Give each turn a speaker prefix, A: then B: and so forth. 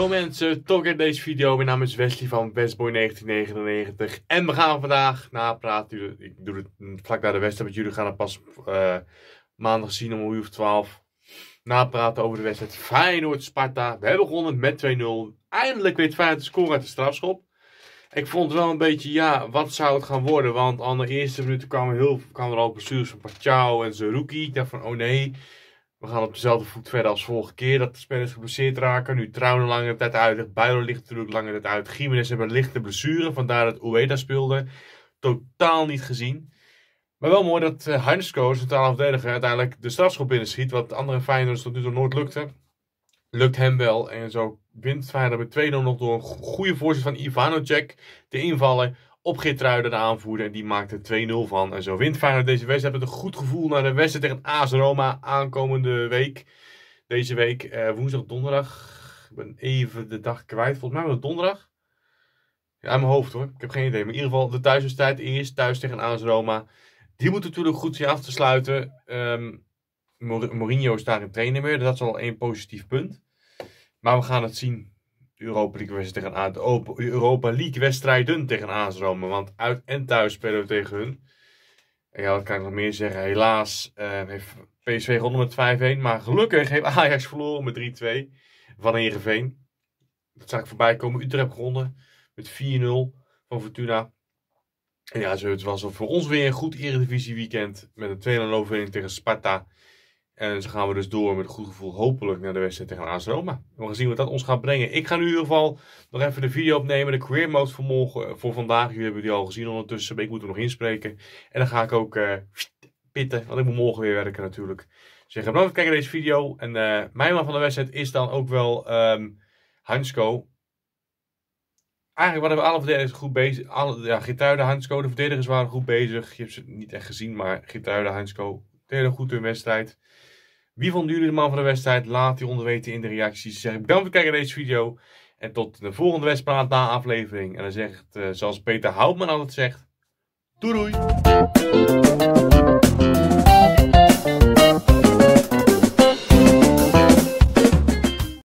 A: Zo mensen, toch in deze video. Mijn naam is Wesley van Westboy1999. En we gaan vandaag napraten. Ik doe het vlak na de wedstrijd, met jullie gaan het pas eh, maandag zien om uur of 12. Napraten over de wedstrijd Feyenoord-Sparta. We hebben gewonnen met 2-0. Eindelijk weet Feyenoord te scoren uit de strafschop. Ik vond wel een beetje, ja, wat zou het gaan worden? Want aan de eerste minuten kwamen, heel, kwamen er al bestuurders van Pachau en Rookie. Ik dacht van, oh nee, we gaan op dezelfde voet verder als vorige keer dat de spelers geblesseerd raken. Nu Trouwen langere tijd uit, ligt ligt natuurlijk langere tijd uit. Gimenez hebben een lichte blessure, vandaar dat Ueda speelde. Totaal niet gezien. Maar wel mooi dat uh, eh, een centraal verdediger, uiteindelijk de strafschop binnen schiet. Wat andere Feyenoorders tot nu toe nooit lukte. Lukt hem wel. En zo wint Feyenoord met 2-0 nog door een goede voorzet van Ivanovic. te invallen op de aanvoerder. En die maakt er 2-0 van. En zo wint Feyenoord deze wedstrijd met een goed gevoel naar de wedstrijd tegen AS Roma aankomende week. Deze week eh, woensdag, donderdag. Ik ben even de dag kwijt. Volgens mij was het donderdag. Ja, in mijn hoofd hoor. Ik heb geen idee. Maar in ieder geval de thuiswedstrijd eerst. Thuis tegen AS Roma. Die moet natuurlijk goed zien af te sluiten. Ehm, Mourinho is daar een trainer meer. Dat is al één positief punt. Maar we gaan het zien. Europa League wedstrijd tegen de Europa League wedstrijden tegen AS Want uit en thuis spelen we tegen hun. En ja, wat kan ik nog meer zeggen? Helaas uh, heeft PSV gewonnen met 5-1. Maar gelukkig heeft Ajax verloren met 3-2 van Heerenveen. Dat zag ik voorbij komen. Utrecht gewonnen met 4-0 van Fortuna. En ja, het was voor ons weer een goed Eredivisie weekend. Met een 2-0 overwinning tegen Sparta. En zo gaan we dus door met een goed gevoel, hopelijk, naar de wedstrijd tegen AS Roma. We gaan zien wat dat ons gaat brengen. Ik ga nu in ieder geval nog even de video opnemen, de career mode voor, morgen, eh, voor vandaag. Jullie hebben die al gezien ondertussen, ik moet er nog inspreken. En dan ga ik ook eh, pitten, want ik moet morgen weer werken natuurlijk. Zeg, dus bedankt voor kijken naar deze video. En eh, mijn man van de wedstrijd is dan ook wel um, Hansko. Eigenlijk waren we alle verdedigers goed bezig. Alle, ja, Gittuide, Hansko, de verdedigers waren goed bezig. Je hebt ze niet echt gezien, maar Gittuide, Hansko, hele goed hun wedstrijd. Wie vonden jullie de man van de wedstrijd? Laat die onder weten in de reacties. Zeg bedankt voor het kijken naar deze video. En tot de volgende wedstrijd na aflevering. En dan zegt, eh, zoals Peter Houtman altijd zegt, doei doei!